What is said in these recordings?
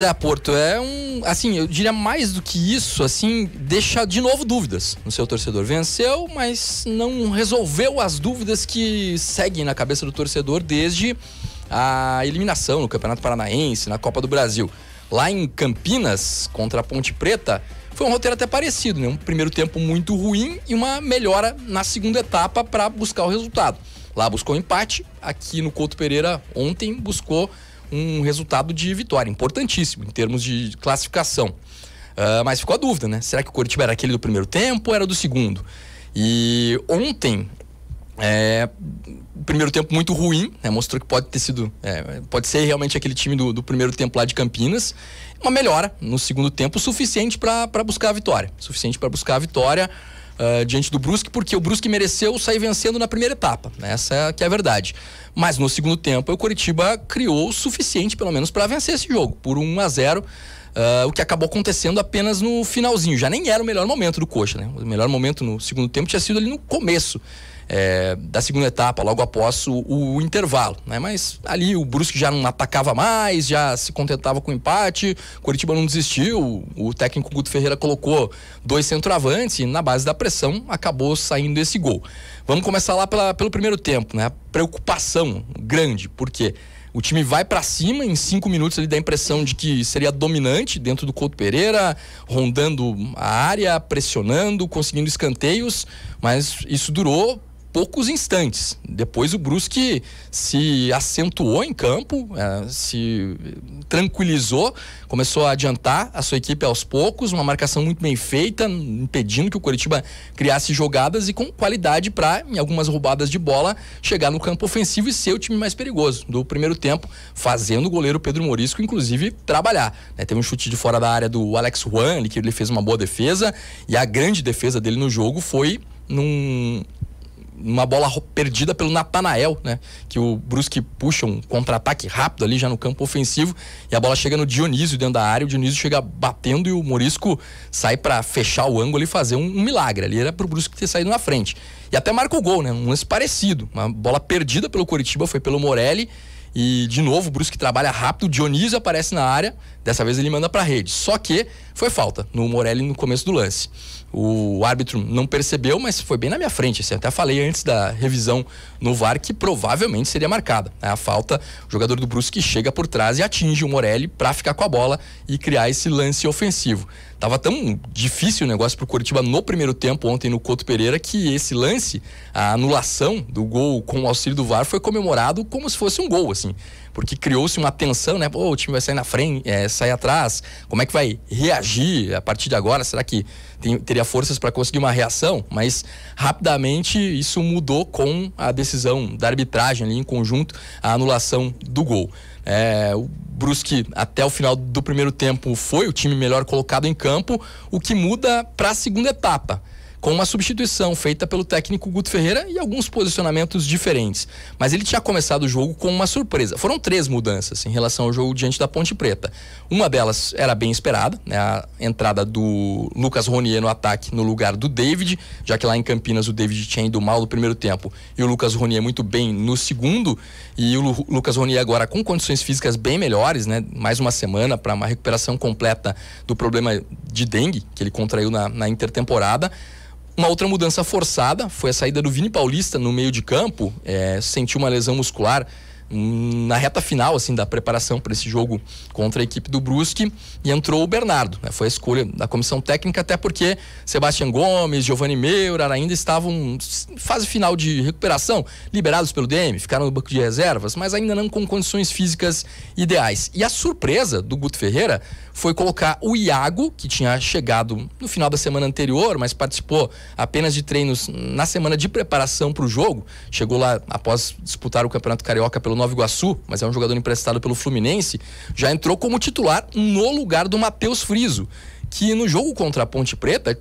Da Porto, é um. Assim, eu diria mais do que isso, assim, deixa de novo dúvidas no seu torcedor. Venceu, mas não resolveu as dúvidas que seguem na cabeça do torcedor desde a eliminação no Campeonato Paranaense, na Copa do Brasil. Lá em Campinas, contra a Ponte Preta, foi um roteiro até parecido, né? Um primeiro tempo muito ruim e uma melhora na segunda etapa para buscar o resultado. Lá buscou empate, aqui no Couto Pereira ontem buscou um resultado de vitória, importantíssimo em termos de classificação. Uh, mas ficou a dúvida, né? Será que o Coritiba era aquele do primeiro tempo ou era do segundo? E ontem, é, primeiro tempo muito ruim, né? mostrou que pode ter sido, é, pode ser realmente aquele time do, do, primeiro tempo lá de Campinas. Uma melhora no segundo tempo suficiente para buscar a vitória, suficiente para buscar a vitória uh, diante do Brusque, porque o Brusque mereceu sair vencendo na primeira etapa. Né? Essa é, que é a verdade. Mas no segundo tempo, o Curitiba criou o suficiente, pelo menos, para vencer esse jogo, por 1 a 0 Uh, ah, o que acabou acontecendo apenas no finalzinho. Já nem era o melhor momento do Coxa, né? O melhor momento no segundo tempo tinha sido ali no começo é, da segunda etapa, logo após o, o, intervalo. Né? Mas ali o Brusque já não atacava mais, já se contentava com o empate, Curitiba não desistiu, o técnico Guto Ferreira colocou dois centroavantes e na base da pressão acabou saindo esse gol. Vamos começar lá pela, pelo primeiro tempo, né? A preocupação grande, porque o time vai para cima, em cinco minutos ele dá a impressão de que seria dominante dentro do Couto Pereira, rondando a área, pressionando, conseguindo escanteios, mas isso durou poucos instantes. Depois o Brusque se acentuou em campo, eh, se tranquilizou, começou a adiantar a sua equipe aos poucos, uma marcação muito bem feita, impedindo que o Coritiba criasse jogadas e com qualidade para, em algumas roubadas de bola, chegar no campo ofensivo e ser o time mais perigoso do primeiro tempo, fazendo o goleiro Pedro Morisco, inclusive, trabalhar. Né? Teve um chute de fora da área do Alex Juan, que ele fez uma boa defesa, e a grande defesa dele no jogo foi num uma bola perdida pelo Natanael, né? Que o Brusque puxa um contra-ataque rápido ali já no campo ofensivo e a bola chega no Dionísio dentro da área, o Dionísio chega batendo e o Morisco sai para fechar o ângulo e fazer um, um, milagre. Ali era pro Brusque ter saído na frente. E até marca o gol, né? Um lance parecido, uma bola perdida pelo Coritiba foi pelo Morelli e de novo, o Brusque trabalha rápido, Dionísio aparece na área, dessa vez ele manda para rede. Só que foi falta no Morelli no começo do lance. O árbitro não percebeu, mas foi bem na minha frente. Assim, até falei antes da revisão no VAR que provavelmente seria marcada. É a falta, o jogador do Brusque chega por trás e atinge o Morelli para ficar com a bola e criar esse lance ofensivo. Tava tão difícil o negócio pro Curitiba no primeiro tempo ontem no Couto Pereira que esse lance, a anulação do gol com o auxílio do VAR foi comemorado como se fosse um gol assim. Porque criou-se uma tensão, né? Pô, o time vai sair na frente, é, sair atrás. Como é que vai reagir a partir de agora? Será que tem, teria forças para conseguir uma reação? Mas rapidamente isso mudou com a decisão da arbitragem ali em conjunto, a anulação do gol. É, o Brusque, até o final do primeiro tempo, foi o time melhor colocado em campo, o que muda para a segunda etapa com uma substituição feita pelo técnico Guto Ferreira e alguns posicionamentos diferentes. Mas ele tinha começado o jogo com uma surpresa. Foram três mudanças em relação ao jogo diante da Ponte Preta. Uma delas era bem esperada, né? a entrada do Lucas Ronier no ataque no lugar do David, já que lá em Campinas o David tinha ido mal no primeiro tempo e o Lucas Ronier muito bem no segundo. E o Lu Lucas Ronier agora com condições físicas bem melhores, né? mais uma semana para uma recuperação completa do problema de dengue que ele contraiu na, na intertemporada. Uma outra mudança forçada foi a saída do Vini Paulista no meio de campo, é, sentiu uma lesão muscular na reta final assim da preparação para esse jogo contra a equipe do Brusque e entrou o Bernardo. Né? Foi a escolha da comissão técnica, até porque Sebastião Gomes, Giovanni Meurer ainda estavam em fase final de recuperação, liberados pelo DM, ficaram no banco de reservas, mas ainda não com condições físicas ideais. E a surpresa do Guto Ferreira foi colocar o Iago, que tinha chegado no final da semana anterior, mas participou apenas de treinos na semana de preparação para o jogo. Chegou lá após disputar o Campeonato Carioca pelo Nova Iguaçu, mas é um jogador emprestado pelo Fluminense. Já entrou como titular no lugar do Matheus Friso que no jogo contra a Ponte Preta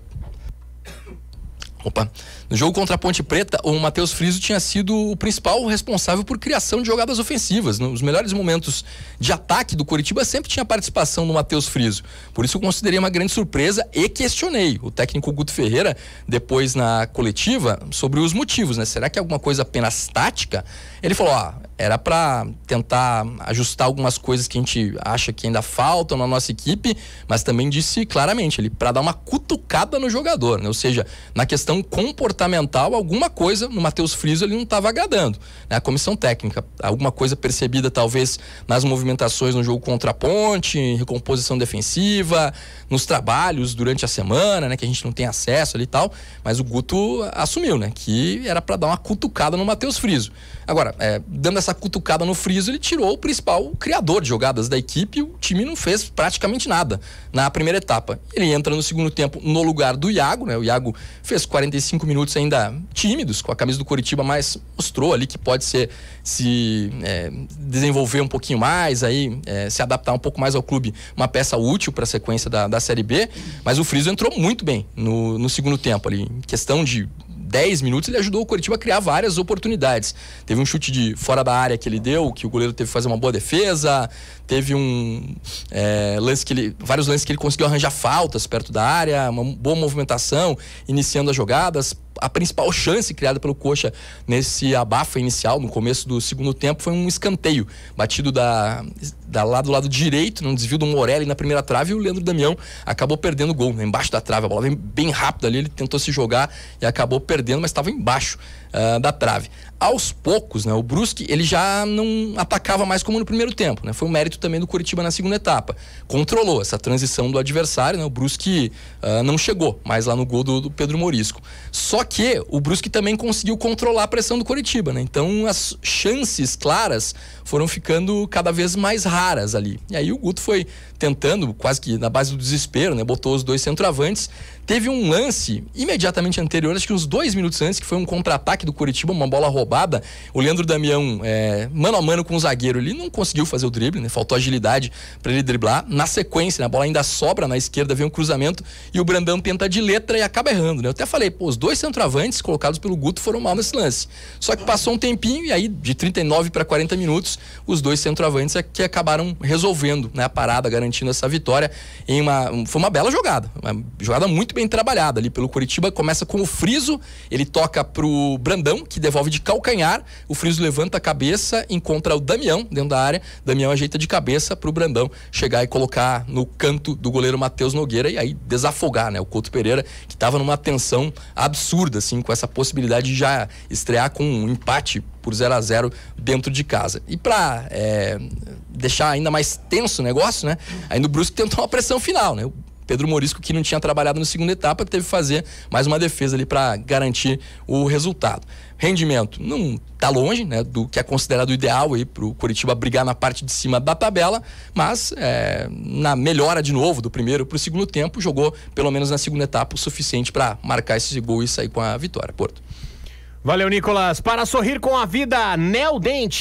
Opa. No jogo contra a Ponte Preta, o Matheus Friso tinha sido o principal responsável por criação de jogadas ofensivas. Nos melhores momentos de ataque do Curitiba sempre tinha participação do Matheus Friso. Por isso eu considerei uma grande surpresa e questionei o técnico Guto Ferreira depois na coletiva sobre os motivos, né? Será que é alguma coisa apenas tática? Ele falou: "Ó, ah, era para tentar ajustar algumas coisas que a gente acha que ainda faltam na nossa equipe, mas também disse claramente, ele para dar uma cutucada no jogador, né? Ou seja, na questão questão comportamental, alguma coisa no Matheus Friso ele não estava agradando. Né? A comissão técnica, alguma coisa percebida talvez nas movimentações no jogo contra a ponte, em recomposição defensiva, nos trabalhos durante a semana, né? que a gente não tem acesso ali e tal, mas o Guto assumiu, né? que era para dar uma cutucada no Matheus Friso. Agora, é, dando essa cutucada no Friso, ele tirou o principal criador de jogadas da equipe e o time não fez praticamente nada na primeira etapa. Ele entra no segundo tempo no lugar do Iago, né? O Iago fez quase 45 minutos ainda tímidos, com a camisa do Curitiba, mas mostrou ali que pode ser se é, desenvolver um pouquinho mais, aí é, se adaptar um pouco mais ao clube, uma peça útil para a sequência da, da Série B. Mas o Friso entrou muito bem no, no segundo tempo ali, em questão de 10 minutos, ele ajudou o Curitiba a criar várias oportunidades. Teve um chute de fora da área que ele deu, que o goleiro teve que fazer uma boa defesa, teve um é, lance que ele. vários lances que ele conseguiu arranjar faltas perto da área, uma boa movimentação, iniciando as jogadas, a principal chance criada pelo Coxa nesse abafa inicial, no começo do segundo tempo, foi um escanteio batido da, da lá do lado direito, num desvio do Morelli na primeira trave, e o Leandro Damião acabou perdendo o gol, né, embaixo da trave. A bola vem bem rápida ali, ele tentou se jogar e acabou perdendo, mas estava embaixo ah, da trave. Aos poucos, né, o Brusque ele já não atacava mais como no primeiro tempo. Né? Foi um mérito também do Curitiba na segunda etapa. Controlou essa transição do adversário, né? o Brusque uh, não chegou mais lá no gol do, do, Pedro Morisco. Só que o Brusque também conseguiu controlar a pressão do Curitiba. Né? Então as chances claras foram ficando cada vez mais raras ali. E aí o Guto foi tentando, quase que na base do desespero, né? botou os dois centroavantes. Teve um lance imediatamente anterior, acho que uns dois minutos antes, que foi um contra-ataque ataque do Curitiba, uma bola roubada. O Leandro Damião, é, mano a mano com o zagueiro, ele não conseguiu fazer o drible, né? Faltou agilidade para ele driblar. Na sequência, né? a bola ainda sobra na esquerda, vem um cruzamento e o Brandão tenta de letra e acaba errando, né? Eu até falei, pô, os dois centroavantes colocados pelo Guto foram mal nesse lance. Só que passou um tempinho e aí, de 39 para 40 minutos, os dois centroavantes é que acabaram resolvendo né, a parada, garantindo essa vitória. Em uma, foi uma bela jogada, uma jogada muito bem trabalhada ali pelo Curitiba. Começa com o Friso, ele toca pro Brandão, que devolve de calcanhar. O Friso levanta a cabeça, encontra o Damião dentro da área. Damião ajeita de cabeça para o Brandão chegar e colocar no canto do goleiro Matheus Nogueira e aí desafogar, né? O Couto Pereira, que estava numa tensão absurda, assim, com essa possibilidade de já estrear com um empate por 0 a 0 dentro de casa. E para é, eh, deixar ainda mais tenso o negócio, né? Aí o Brusque tentou uma pressão final, né? Pedro Morisco, que não tinha trabalhado na segunda etapa, teve que fazer mais uma defesa ali para garantir o resultado. Rendimento não está longe né, do que é considerado ideal para o Curitiba brigar na parte de cima da tabela, mas é, na melhora de novo do primeiro para o segundo tempo, jogou pelo menos na segunda etapa o suficiente para marcar esse gol e sair com a vitória. Porto. Valeu, Nicolas. Para sorrir com a vida, Nel Dente.